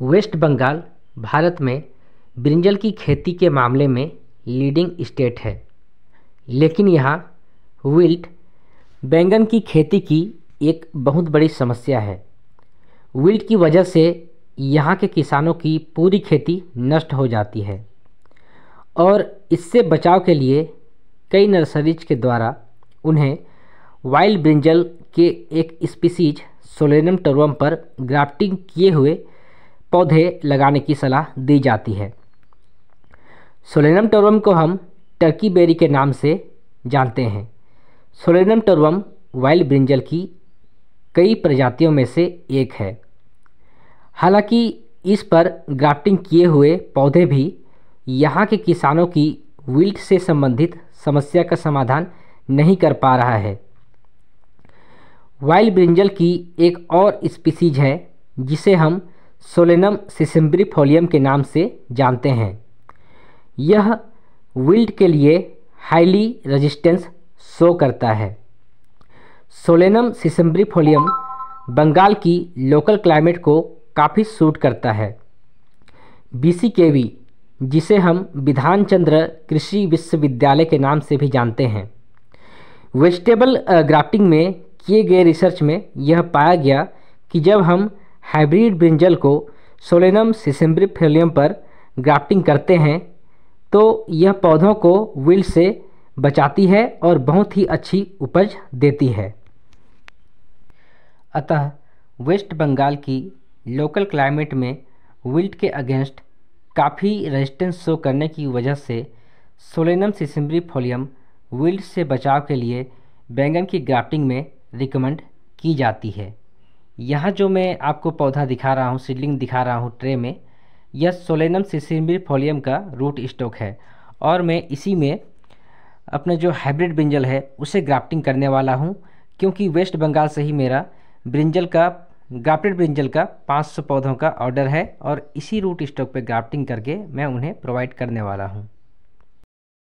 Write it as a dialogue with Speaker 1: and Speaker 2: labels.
Speaker 1: waste Bengal Bharat में brinjal की खेती के मामले में लीडिंग स्टेट है लेकिन यहाँ विल्ट बैंगन की खेती की एक बहुत बड़ी समस्या है विल्ट की वजह से यहाँ के किसानों की पूरी खेती नष्ट हो जाती है और इससे बचाव के लिए कई नर्सरीज के द्वारा उन्हें वाइल्ड ब्रिंजल के एक स्पीसीज सोलेनम टर्वम पर ग्राफ्टिंग किए हुए पौधे लगाने की सलाह दी जाती है सोलेनम टर्वम को हम टर्की बेरी के नाम से जानते हैं सोलेनम टर्वम वाइल्ड ब्रिंजल की कई प्रजातियों में से एक है हालांकि इस पर ग्राफ्टिंग किए हुए पौधे भी यहाँ के किसानों की विल्ट से संबंधित समस्या का समाधान नहीं कर पा रहा है वाइल्ड ब्रिंजल की एक और स्पीसीज है जिसे हम सोलेनम सिसम्ब्रीफोलियम के नाम से जानते हैं यह विल्ड के लिए हाईली रेजिस्टेंस शो करता है सोलेनम सिसम्ब्रीफोलियम बंगाल की लोकल क्लाइमेट को काफ़ी सूट करता है बी जिसे हम विधान चंद्र कृषि विश्वविद्यालय के नाम से भी जानते हैं वेजिटेबल ग्राफ्टिंग में किए गए रिसर्च में यह पाया गया कि जब हम हाइब्रिड ब्रिंजल को सोलेनम सिसम्ब्रिफेलियम पर ग्राफ्टिंग करते हैं तो यह पौधों को विल से बचाती है और बहुत ही अच्छी उपज देती है अतः वेस्ट बंगाल की लोकल क्लाइमेट में विल्ट के अगेंस्ट काफ़ी रेजिस्टेंस शो करने की वजह से सोलेनम सिसम्बरी फोलियम विल्ट से बचाव के लिए बैंगन की ग्राफ्टिंग में रिकमेंड की जाती है यहाँ जो मैं आपको पौधा दिखा रहा हूँ सीडलिंग दिखा रहा हूँ ट्रे में यह सोलेनम सिसिमिर फोलियम का रूट स्टॉक है और मैं इसी में अपना जो हाइब्रिड ब्रिंजल है उसे ग्राफ्टिंग करने वाला हूँ क्योंकि वेस्ट बंगाल से ही मेरा ब्रिंजल का ग्राफ्टेड ब्रिंजल का 500 पौधों का ऑर्डर है और इसी रूट स्टॉक पर ग्राफ्टिंग करके मैं उन्हें प्रोवाइड करने वाला हूँ